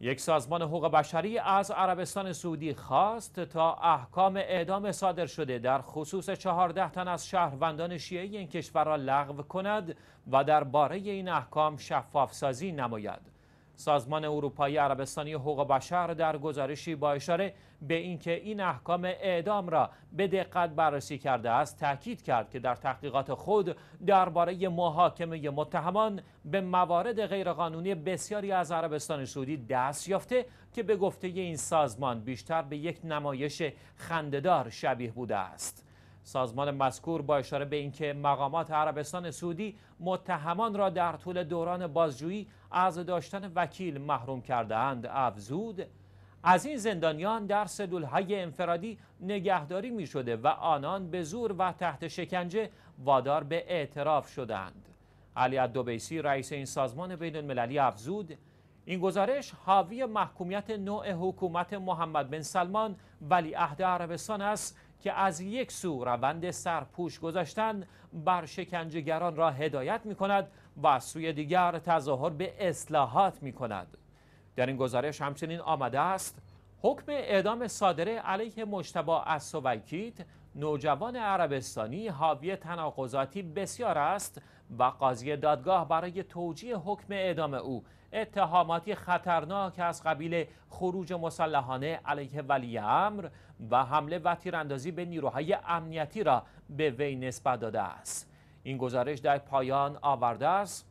یک سازمان حقوق بشری از عربستان سعودی خواست تا احکام اعدام صادر شده در خصوص 14 تن از شهروندان شیعه این کشور را لغو کند و درباره این احکام شفاف سازی نماید. سازمان اروپایی عربستانی حقوق بشر در گزارشی با اشاره به اینکه این احکام اعدام را به دقت بررسی کرده است تاکید کرد که در تحقیقات خود درباره محاکمه متهمان به موارد غیرقانونی بسیاری از عربستان سعودی دست یافته که به گفته این سازمان بیشتر به یک نمایش خندهدار شبیه بوده است سازمان مذکور با اشاره به اینکه مقامات عربستان سعودی متهمان را در طول دوران بازجویی از داشتن وکیل محروم کرده اند افزود از این زندانیان در سلول های انفرادی نگهداری می شده و آنان به زور و تحت شکنجه وادار به اعتراف شدند. علی الدوبیسی رئیس این سازمان بین المللی افزود این گزارش حاوی محکومیت نوع حکومت محمد بن سلمان ولی عهد عربستان است که از یک سو روند سرپوش گذاشتن بر شکنجهگران را هدایت می کند و از سوی دیگر تظاهر به اصلاحات می کند. در این گزارش همچنین آمده است حکم اعدام صادره علیه مشتبه از نوجوان عربستانی حاوی تناقضاتی بسیار است و قاضی دادگاه برای توجیه حکم اعدام او اتهاماتی خطرناک از قبیل خروج مسلحانه علیه ولی امر و حمله و تیراندازی به نیروهای امنیتی را به وی نسبت داده است این گزارش در پایان آورده است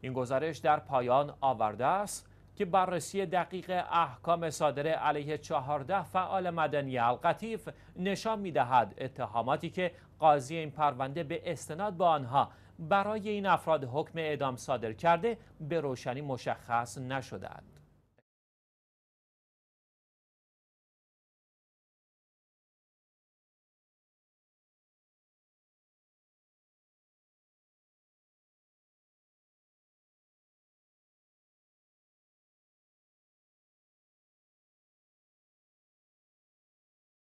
این گزارش در پایان آورده است که بررسی دقیق احکام صادره علیه 14 فعال مدنی القطیف نشان دهد اتهاماتی که قاضی این پرونده به استناد با آنها برای این افراد حکم اعدام صادر کرده به روشنی مشخص نشدند.